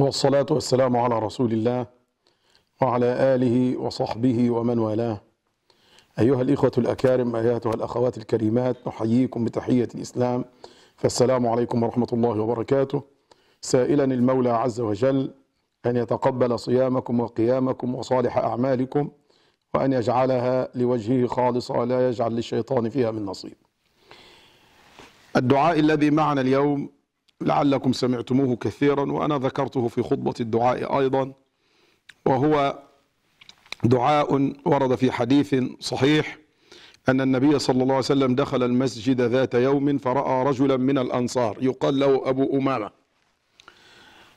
والصلاة والسلام على رسول الله وعلى آله وصحبه ومن والاه أيها الإخوة الأكارم أياتها الأخوات الكريمات نحييكم بتحية الإسلام فالسلام عليكم ورحمة الله وبركاته سائلا المولى عز وجل أن يتقبل صيامكم وقيامكم وصالح أعمالكم وأن يجعلها لوجهه خالصة ولا يجعل للشيطان فيها من نصيب الدعاء الذي معنا اليوم لعلكم سمعتموه كثيرا وأنا ذكرته في خطبة الدعاء أيضا وهو دعاء ورد في حديث صحيح أن النبي صلى الله عليه وسلم دخل المسجد ذات يوم فرأى رجلا من الأنصار يقال له أبو أمامة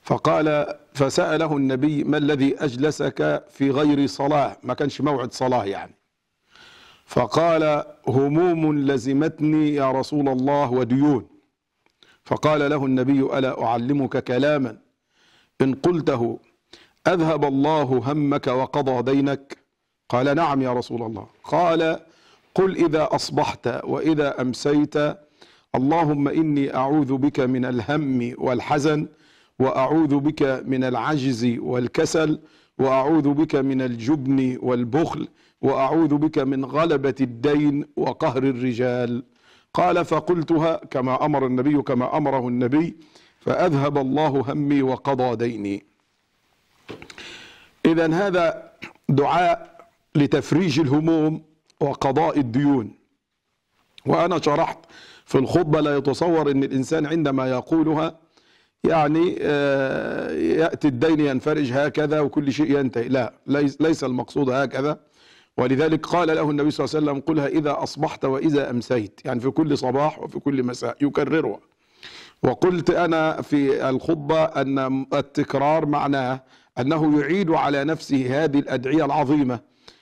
فقال فسأله النبي ما الذي أجلسك في غير صلاة ما كانش موعد صلاة يعني فقال هموم لزمتني يا رسول الله وديون فقال له النبي ألا أعلمك كلاما إن قلته أذهب الله همك وقضى دينك قال نعم يا رسول الله قال قل إذا أصبحت وإذا أمسيت اللهم إني أعوذ بك من الهم والحزن وأعوذ بك من العجز والكسل وأعوذ بك من الجبن والبخل وأعوذ بك من غلبة الدين وقهر الرجال قال فقلتها كما أمر النبي كما أمره النبي فأذهب الله همي وقضى ديني إذا هذا دعاء لتفريج الهموم وقضاء الديون وأنا شرحت في الخطبة لا يتصور أن الإنسان عندما يقولها يعني آه، يأتي الدين ينفرج هكذا وكل شيء ينتهي لا ليس المقصود هكذا ولذلك قال له النبي صلى الله عليه وسلم قلها إذا أصبحت وإذا أمسيت يعني في كل صباح وفي كل مساء يكررها وقلت أنا في الخطبة أن التكرار معناه أنه يعيد على نفسه هذه الأدعية العظيمة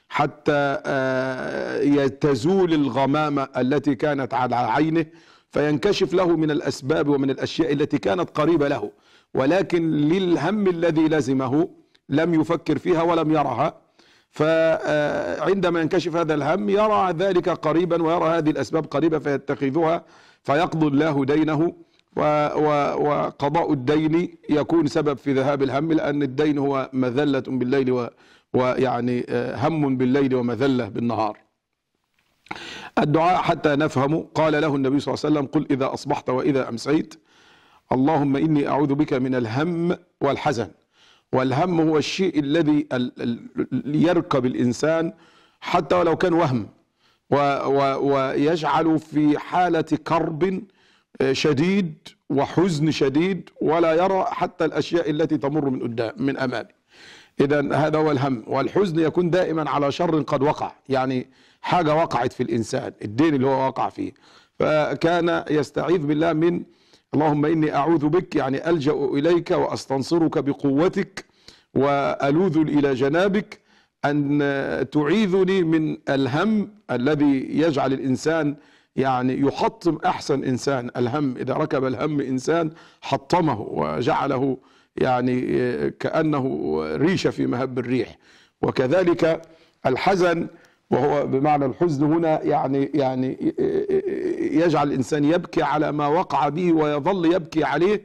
حتى آه، تزول الغمامة التي كانت على عينه فينكشف له من الأسباب ومن الأشياء التي كانت قريبة له ولكن للهم الذي لزمه لم يفكر فيها ولم يرها فعندما ينكشف هذا الهم يرى ذلك قريبا ويرى هذه الأسباب قريبة فيتخذها فيقضي الله دينه وقضاء الدين يكون سبب في ذهاب الهم لأن الدين هو مذلة بالليل ويعني آه، هم بالليل ومذلة بالنهار الدعاء حتى نفهم قال له النبي صلى الله عليه وسلم قل إذا أصبحت وإذا أمسيت اللهم إني أعوذ بك من الهم والحزن والهم هو الشيء الذي يركب الإنسان حتى ولو كان وهم ويجعل في حالة كرب شديد وحزن شديد ولا يرى حتى الأشياء التي تمر من قدام من أمامه إذا هذا هو الهم والحزن يكون دائما على شر قد وقع يعني حاجة وقعت في الإنسان الدين اللي هو وقع فيه فكان يستعيذ بالله من اللهم إني أعوذ بك يعني ألجأ إليك وأستنصرك بقوتك وألوذ إلى جنابك أن تعيذني من الهم الذي يجعل الإنسان يعني يحطم أحسن إنسان الهم إذا ركب الهم إنسان حطمه وجعله يعني كأنه ريشة في مهب الريح وكذلك الحزن وهو بمعنى الحزن هنا يعني يعني يجعل الانسان يبكي على ما وقع به ويظل يبكي عليه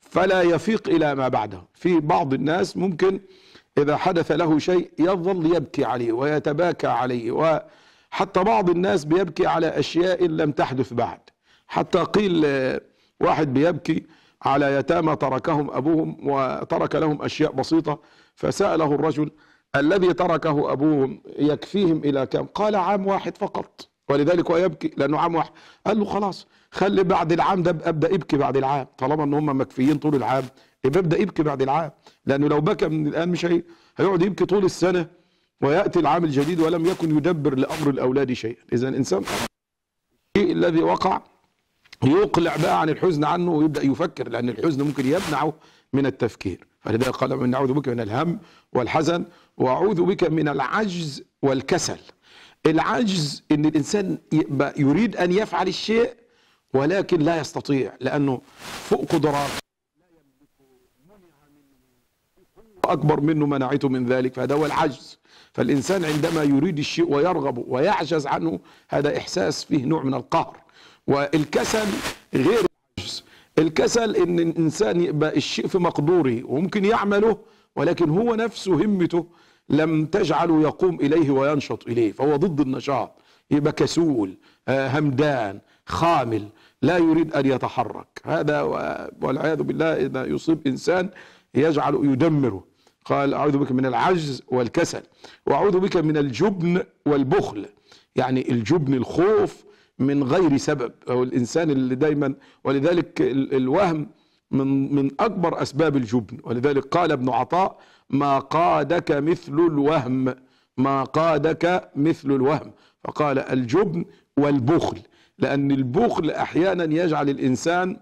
فلا يفيق الى ما بعده في بعض الناس ممكن اذا حدث له شيء يظل يبكي عليه ويتباكى عليه وحتى بعض الناس بيبكي على اشياء لم تحدث بعد حتى قيل واحد بيبكي على يتامى تركهم ابوهم وترك لهم اشياء بسيطه فساله الرجل الذي تركه أبوهم يكفيهم إلى كم قال عام واحد فقط ولذلك هو يبكي لأنه عام واحد قال له خلاص خلي بعد العام ده أبدأ أبكي بعد العام طالما أن هم مكفيين طول العام يبقى أبدأ أبكي بعد العام لأنه لو بكى من الآن مش هي... هيقعد يبكي طول السنة ويأتي العام الجديد ولم يكن يدبر لأمر الأولاد شيئا إذا الإنسان الذي وقع يقلع بقى عن الحزن عنه ويبدأ يفكر لأن الحزن ممكن يمنعه من التفكير فلذلك قال من أعوذ بك من الهم والحزن وأعوذ بك من العجز والكسل العجز ان الانسان يريد ان يفعل الشيء ولكن لا يستطيع لانه فوق قدراته اكبر منه منعته من ذلك فهذا هو العجز فالانسان عندما يريد الشيء ويرغب ويعجز عنه هذا احساس فيه نوع من القهر والكسل غير الكسل ان الانسان يبقى الشيء في مقدوره وممكن يعمله ولكن هو نفسه همته لم تجعله يقوم اليه وينشط اليه فهو ضد النشاط يبقى كسول آه، همدان خامل لا يريد ان يتحرك هذا والعياذ بالله اذا يصيب انسان يجعل يدمره قال اعوذ بك من العجز والكسل واعوذ بك من الجبن والبخل يعني الجبن الخوف من غير سبب او الانسان اللي دايما ولذلك الوهم من من اكبر اسباب الجبن ولذلك قال ابن عطاء ما قادك مثل الوهم ما قادك مثل الوهم فقال الجبن والبخل لان البخل احيانا يجعل الانسان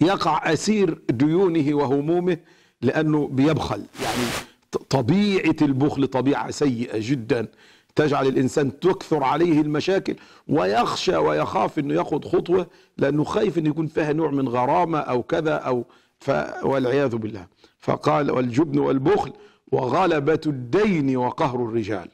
يقع اسير ديونه وهمومه لانه بيبخل يعني طبيعه البخل طبيعه سيئه جدا تجعل الانسان تكثر عليه المشاكل ويخشى ويخاف انه ياخذ خطوه لانه خايف انه يكون فيها نوع من غرامه او كذا او ف والعياذ بالله فقال والجبن والبخل وغلبة الدين وقهر الرجال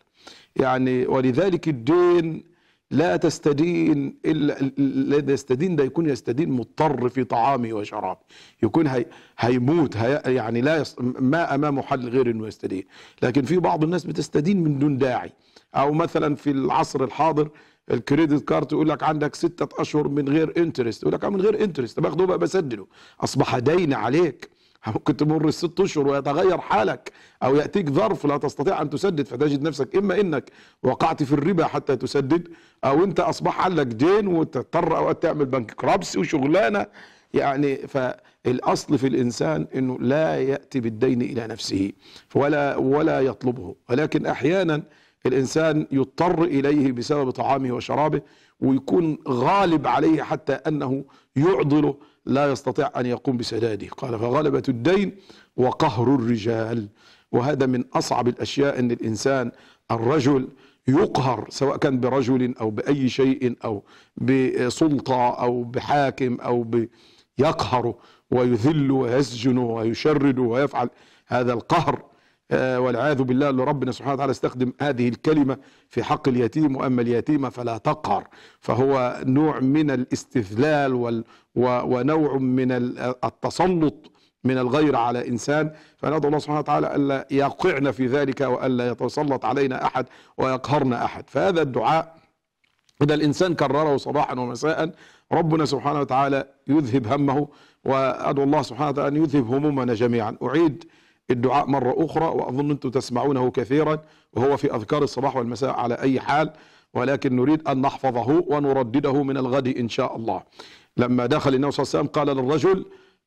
يعني ولذلك الدين لا تستدين الا الذي يستدين ده يكون يستدين مضطر في طعامه وشرابه يكون هي هيموت هي يعني لا يص... ما امامه حل غير انه يستدين لكن في بعض الناس بتستدين من دون داعي او مثلا في العصر الحاضر الكريدت كارت يقول لك عندك ستة اشهر من غير انترست يقول لك آه، من غير انترست باخده بقى بسدله اصبح دين عليك ممكن تمر الست اشهر ويتغير حالك او ياتيك ظرف لا تستطيع ان تسدد فتجد نفسك اما انك وقعت في الربا حتى تسدد او انت اصبح عندك دين وتضطر اوقات تعمل بنك كرابس وشغلانه يعني فالاصل في الانسان انه لا ياتي بالدين الى نفسه ولا ولا يطلبه ولكن احيانا الإنسان يضطر إليه بسبب طعامه وشرابه ويكون غالب عليه حتى أنه يعضله لا يستطيع أن يقوم بسداده قال فغلبة الدين وقهر الرجال وهذا من أصعب الأشياء أن الإنسان الرجل يقهر سواء كان برجل أو بأي شيء أو بسلطة أو بحاكم أو يقهره ويذل ويسجن ويشرد ويفعل هذا القهر آه، والعياذ بالله اللي ربنا سبحانه وتعالى استخدم هذه الكلمة في حق اليتيم وأما اليتيمة فلا تقهر فهو نوع من الاستذلال وال ونوع من التسلط من الغير على إنسان فندعو الله سبحانه وتعالى ألا يقعنا في ذلك وألا يتسلط علينا أحد ويقهرنا أحد فهذا الدعاء إذا الإنسان كرره صباحا ومساء ربنا سبحانه وتعالى يذهب همه وأدعو الله سبحانه وتعالى أن يذهب همومنا جميعا أعيد الدعاء مرة أخرى وأظن أنتم تسمعونه كثيرا وهو في أذكار الصباح والمساء على أي حال ولكن نريد أن نحفظه ونردده من الغد إن شاء الله لما دخل النبي صلى الله عليه وسلم قال للرجل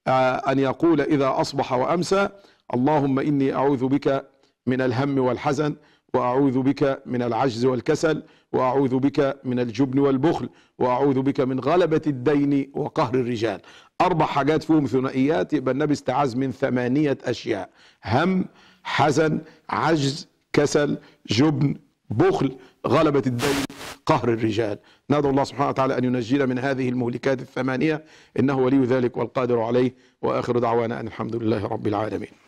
آه، أن يقول إذا أصبح وأمسى اللهم إني أعوذ بك من الهم والحزن وأعوذ بك من العجز والكسل وأعوذ بك من الجبن والبخل وأعوذ بك من غلبة الدين وقهر الرجال أربع حاجات فيهم ثنائيات يبقى النبي استعاذ من ثمانية أشياء هم حزن عجز كسل جبن بخل غلبة الدين قهر الرجال ندعو الله سبحانه وتعالى أن ينجينا من هذه المهلكات الثمانية إنه ولي ذلك والقادر عليه وآخر دعوانا أن الحمد لله رب العالمين